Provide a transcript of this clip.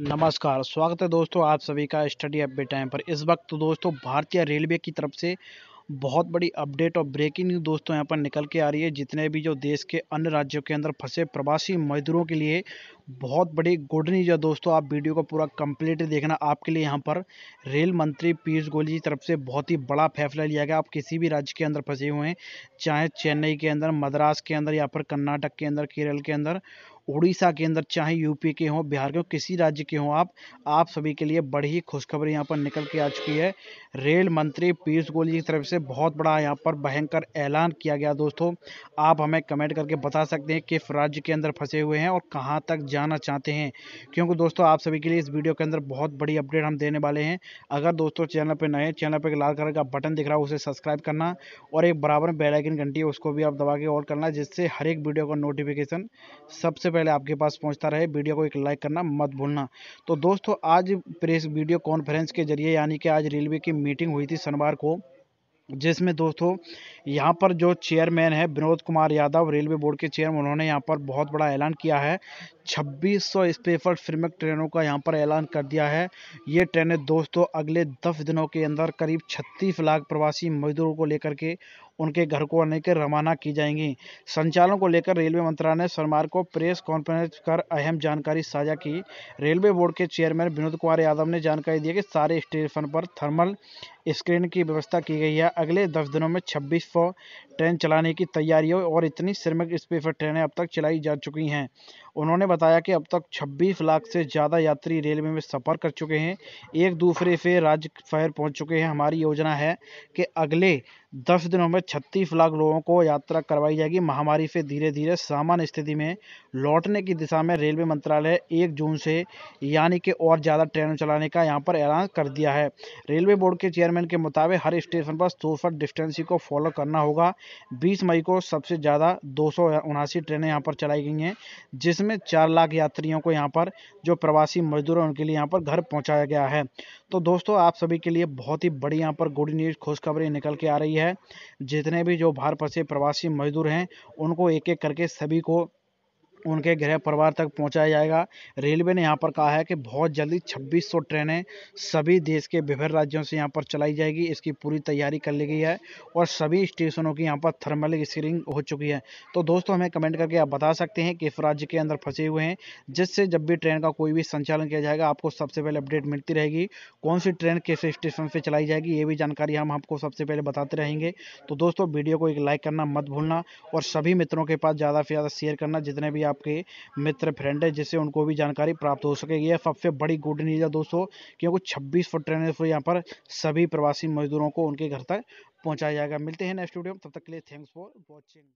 नमस्कार स्वागत है दोस्तों आप सभी का स्टडी अपडेट टाइम पर इस वक्त तो दोस्तों भारतीय रेलवे की तरफ से बहुत बड़ी अपडेट और ब्रेकिंग न्यूज़ दोस्तों यहाँ पर निकल के आ रही है जितने भी जो देश के अन्य राज्यों के अंदर फंसे प्रवासी मजदूरों के लिए बहुत बड़ी गुड न्यूज़ है दोस्तों आप वीडियो को पूरा कंप्लीट देखना आपके लिए यहाँ पर रेल मंत्री पीयूष गोयल की तरफ से बहुत ही बड़ा फैसला लिया गया आप किसी भी राज्य के अंदर फंसे हुए हैं चाहे चेन्नई के अंदर मद्रास के अंदर या फिर कर्नाटक के अंदर केरल के अंदर उड़ीसा के अंदर चाहे यूपी के हों बिहार के हों किसी राज्य के हों आप आप सभी के लिए बड़ी ही खुशखबरी यहाँ पर निकल के आ चुकी है रेल मंत्री पीयूष गोयल की तरफ से बहुत बड़ा यहाँ पर भयंकर ऐलान किया गया दोस्तों आप हमें कमेंट करके बता सकते हैं किस राज्य के अंदर फंसे हुए हैं और कहाँ तक जाना चाहते हैं क्योंकि दोस्तों आप सभी के लिए इस वीडियो के अंदर बहुत बड़ी अपडेट हम देने वाले हैं अगर दोस्तों चैनल पर नए चैनल पर लाल कलर का बटन दिख रहा है उसे सब्सक्राइब करना और एक बराबर बेलाइकिन घंटी है उसको भी आप दबा के ऑल करना जिससे हर एक वीडियो का नोटिफिकेशन सबसे पहले आपके पास पहुंचता रहे वीडियो को एक लाइक करना मत भूलना तो दोस्तों आज प्रेस वीडियो कॉन्फ्रेंस के जरिए यानी कि आज रेलवे की मीटिंग हुई थी शनिवार को जिसमें दोस्तों यहाँ पर जो चेयरमैन है विनोद कुमार यादव रेलवे बोर्ड के चेयरमैन उन्होंने यहाँ पर बहुत बड़ा ऐलान किया है 2600 सौ स्पेशल श्रमिक ट्रेनों का यहाँ पर ऐलान कर दिया है ये ट्रेनें दोस्तों अगले दस दिनों के अंदर करीब 36 लाख प्रवासी मजदूरों को लेकर के उनके घर को लेकर रवाना की जाएंगी संचालन को लेकर रेलवे मंत्रालय ने सोमवार को प्रेस कॉन्फ्रेंस कर अहम जानकारी साझा की रेलवे बोर्ड के चेयरमैन विनोद कुमार यादव ने जानकारी दी कि सारे स्टेशन पर थर्मल स्क्रीन की व्यवस्था की गई है अगले दस दिनों में छब्बीस सौ ट्रेन चलाने की तैयारी और इतनी श्रमिक स्पेशल ट्रेनें अब तक चलाई जा चुकी हैं उन्होंने बताया कि अब तक 26 लाख से ज़्यादा यात्री रेलवे में सफ़र कर चुके हैं एक दूसरे से राज्य शहर पहुंच चुके हैं हमारी योजना है कि अगले दस दिनों में छत्तीस लाख लोगों को यात्रा करवाई जाएगी महामारी से धीरे धीरे सामान्य स्थिति में लौटने की दिशा में रेलवे मंत्रालय एक जून से यानी कि और ज़्यादा ट्रेन चलाने का यहाँ पर ऐलान कर दिया है रेलवे बोर्ड के चेयरमैन के मुताबिक हर स्टेशन पर सोशल डिस्टेंसिंग को फॉलो करना होगा बीस मई को सबसे ज़्यादा दो ट्रेनें यहाँ पर चलाई गई हैं जिसमें चार लाख यात्रियों को यहाँ पर जो प्रवासी मजदूर हैं उनके लिए यहाँ पर घर पहुँचाया गया है तो दोस्तों आप सभी के लिए बहुत ही बड़ी यहाँ पर गुड न्यूज़ खुशखबरी निकल के आ रही है है जितने भी जो बाहर फंसे प्रवासी मजदूर हैं उनको एक एक करके सभी को उनके गृह परिवार तक पहुंचाया जाएगा रेलवे ने यहाँ पर कहा है कि बहुत जल्दी 2600 ट्रेनें सभी देश के विभिन्न राज्यों से यहाँ पर चलाई जाएगी इसकी पूरी तैयारी कर ली गई है और सभी स्टेशनों की यहाँ पर थर्मल स्क्रीनिंग हो चुकी है तो दोस्तों हमें कमेंट करके आप बता सकते हैं किस राज्य के अंदर फंसे हुए हैं जिससे जब भी ट्रेन का कोई भी संचालन किया जाएगा आपको सबसे पहले अपडेट मिलती रहेगी कौन सी ट्रेन किस स्टेशन से चलाई जाएगी ये भी जानकारी हम आपको सबसे पहले बताते रहेंगे तो दोस्तों वीडियो को एक लाइक करना मत भूलना और सभी मित्रों के पास ज़्यादा से ज़्यादा शेयर करना जितने भी आप आपके मित्र फ्रेंड है जिससे उनको भी जानकारी प्राप्त हो सकेगी यह सबसे बड़ी गुड न्यूज़ है दोस्तों क्योंकि छब्बीस फुट ट्रेन यहाँ पर सभी प्रवासी मजदूरों को उनके घर तक पहुँचाया जाएगा मिलते हैं नेक्स्ट वीडियो में तब तक के लिए थैंक्स फॉर वॉचिंग